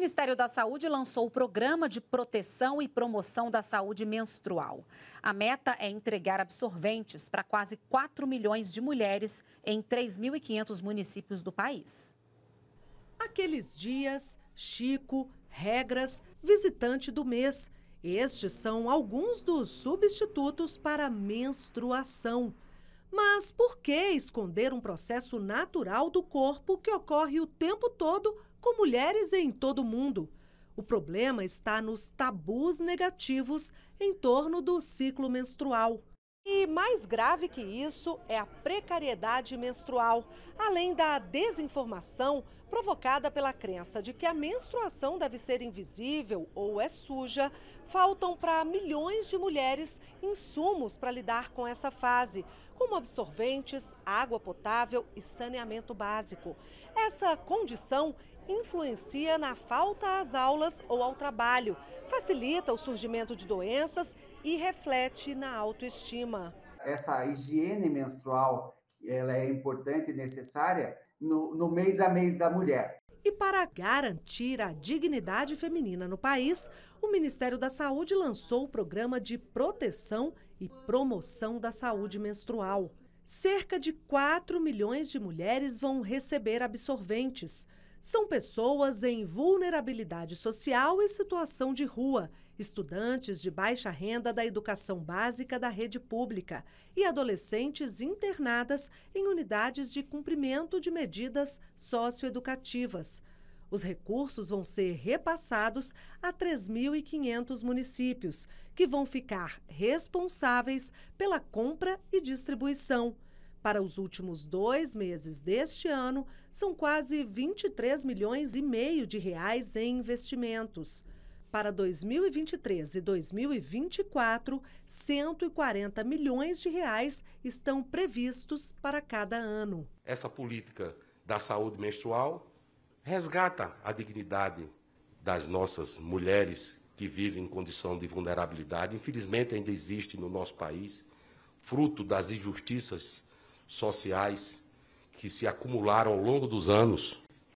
Ministério da Saúde lançou o Programa de Proteção e Promoção da Saúde Menstrual. A meta é entregar absorventes para quase 4 milhões de mulheres em 3.500 municípios do país. Aqueles dias, Chico, regras, visitante do mês. Estes são alguns dos substitutos para menstruação. Mas por que esconder um processo natural do corpo que ocorre o tempo todo com mulheres em todo o mundo? O problema está nos tabus negativos em torno do ciclo menstrual. E mais grave que isso é a precariedade menstrual, além da desinformação provocada pela crença de que a menstruação deve ser invisível ou é suja, faltam para milhões de mulheres insumos para lidar com essa fase, como absorventes, água potável e saneamento básico. Essa condição influencia na falta às aulas ou ao trabalho, facilita o surgimento de doenças e reflete na autoestima. Essa higiene menstrual ela é importante e necessária no, no mês a mês da mulher. E para garantir a dignidade feminina no país, o Ministério da Saúde lançou o programa de proteção e promoção da saúde menstrual. Cerca de 4 milhões de mulheres vão receber absorventes. São pessoas em vulnerabilidade social e situação de rua, estudantes de baixa renda da educação básica da rede pública e adolescentes internadas em unidades de cumprimento de medidas socioeducativas. Os recursos vão ser repassados a 3.500 municípios, que vão ficar responsáveis pela compra e distribuição. Para os últimos dois meses deste ano, são quase 23 milhões e meio de reais em investimentos. Para 2023 e 2024, 140 milhões de reais estão previstos para cada ano. Essa política da saúde menstrual resgata a dignidade das nossas mulheres que vivem em condição de vulnerabilidade. Infelizmente, ainda existe no nosso país, fruto das injustiças sociais que se acumularam ao longo dos anos